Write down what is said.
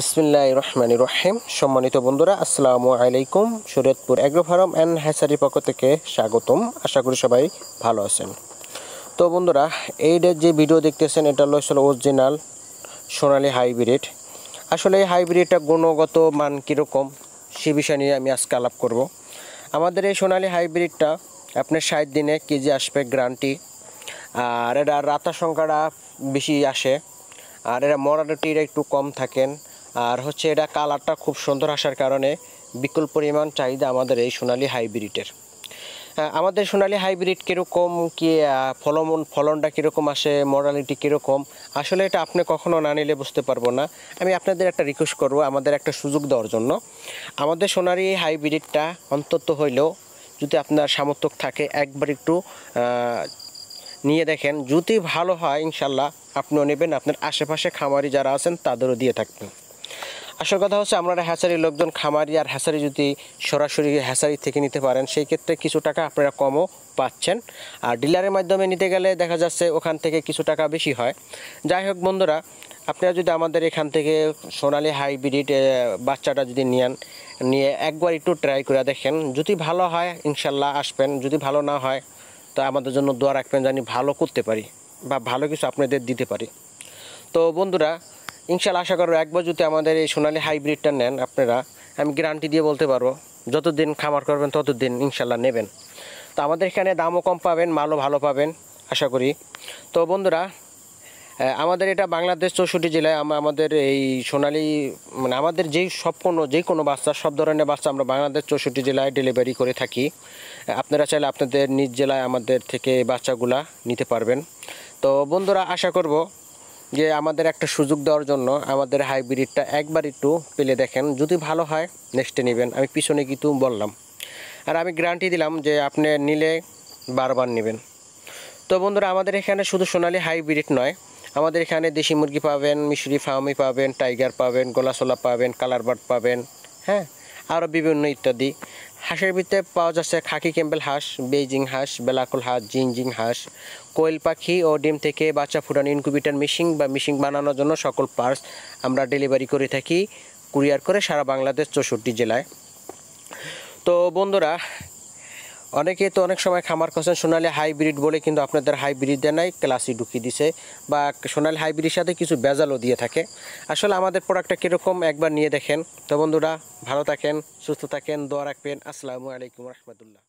বিসমিল্লাহ রহমান রহিম সম্মানিত বন্ধুরা আসসালামু আলাইকুম শরীয়তপুর অ্যাগ্রো ফার্ম অ্যান্ড হ্যাচারির পক্ষ থেকে স্বাগতম আশা করি সবাই ভালো আছেন তো বন্ধুরা এই যে ভিডিও দেখতেছেন এটা হলো আসলে অরিজিনাল সোনালি হাইব্রিড আসলে এই হাইব্রিডটা গুণগত মান কীরকম সে বিষয় নিয়ে আমি আজকে আলাপ করব। আমাদের এই সোনালি হাইব্রিডটা আপনার ষাট দিনে কেজি আসবে গ্রান্টি আর এটা রাতা সংখ্যাটা বেশি আসে আর এরা মরালিটির একটু কম থাকেন আর হচ্ছে এটা কালারটা খুব সুন্দর আসার কারণে বিকল পরিমাণ চাহিদা আমাদের এই সোনালি হাইব্রিডের আমাদের সোনালি হাইব্রিড কীরকম কি ফলমন ফলনটা কীরকম আসে মডালিটি কীরকম আসলে এটা আপনি কখনও না নিলে বুঝতে পারবো না আমি আপনাদের একটা রিকোয়েস্ট করব আমাদের একটা সুযোগ দেওয়ার জন্য আমাদের সোনালি হাইব্রিডটা অন্তত হইলেও যদি আপনার সামর্থক থাকে একবার একটু নিয়ে দেখেন যদি ভালো হয় ইনশাল্লাহ আপনিও নেবেন আপনার আশেপাশে খামারি যারা আছেন তাদেরও দিয়ে থাকবেন আসল কথা হচ্ছে আপনারা হ্যাচারির লোকজন খামারি আর হ্যাচারি যদি সরাসরি হ্যাচারি থেকে নিতে পারেন সেই ক্ষেত্রে কিছু টাকা আপনারা কমও পাচ্ছেন আর ডিলারের মাধ্যমে নিতে গেলে দেখা যাচ্ছে ওখান থেকে কিছু টাকা বেশি হয় যাই হোক বন্ধুরা আপনারা যদি আমাদের এখান থেকে সোনালি হাইব্রিড বাচ্চাটা যদি নিয়ে নিয়ে একবার একটু ট্রাই করে দেখেন যদি ভালো হয় ইনশাল্লাহ আসবেন যদি ভালো না হয় তো আমাদের জন্য দোয়া রাখবেন জানি ভালো করতে পারি বা ভালো কিছু আপনাদের দিতে পারি তো বন্ধুরা ইনশাল আশা করবো একবার যদি আমাদের এই সোনালি হাইব্রিডটা নেন আপনারা আমি গ্যারান্টি দিয়ে বলতে পারবো যতদিন খামার করবেন ততদিন ইনশাল্লাহ নেবেন তো আমাদের এখানে দামও কম পাবেন মালও ভালো পাবেন আশা করি তো বন্ধুরা আমাদের এটা বাংলাদেশ চৌষট্টি জেলায় আমরা আমাদের এই সোনালি মানে আমাদের যেই সব কোনো যে কোনো বাচ্চা সব ধরনের বাচ্চা আমরা বাংলাদেশ চৌষট্টি জেলায় ডেলিভারি করে থাকি আপনারা চাইলে আপনাদের নিজ জেলায় আমাদের থেকে বাচ্চাগুলা নিতে পারবেন তো বন্ধুরা আশা করব যে আমাদের একটা সুযোগ দেওয়ার জন্য আমাদের হাইব্রিডটা একবার একটু পেলে দেখেন যদি ভালো হয় নেক্সটে নেবেন আমি পিছনে কিন্তু বললাম আর আমি গ্যারান্টি দিলাম যে আপনি নিলে বারবার নেবেন তো বন্ধুরা আমাদের এখানে শুধু সোনালি হাইব্রিড নয় আমাদের এখানে দেশি মুরগি পাবেন মিশরি ফার্মি পাবেন টাইগার পাবেন গোলাসোলা পাবেন কালারবার্ড পাবেন হ্যাঁ আরও বিভিন্ন ইত্যাদি হাঁসের ভিতরে পাওয়া যাচ্ছে খাকি ক্যাম্বেল হাঁস বেইজিং হাঁস বেলাকুল হাঁস জিনজিং হাঁস কোয়েল পাখি ও ডিম থেকে বাচ্চা ফুটানো ইনকুবিটার মেশিন বা মেশিন বানানোর জন্য সকল পার্স আমরা ডেলিভারি করে থাকি কুরিয়ার করে সারা বাংলাদেশ চৌষট্টি জেলায় তো বন্ধুরা অনেকে তো অনেক সময় খামার করছেন সোনালি হাইব্রিড বলে কিন্তু আপনাদের হাইব্রিড দেয় নাই ক্লাসি ঢুকিয়ে দিছে বা সোনালি হাইব্রিডের সাথে কিছু বেজালও দিয়ে থাকে আসলে আমাদের প্রোডাক্টটা কীরকম একবার নিয়ে দেখেন তো বন্ধুরা ভালো থাকেন সুস্থ থাকেন দোয়া রাখবেন আসসালামু আলাইকুম রহমতুল্লাহ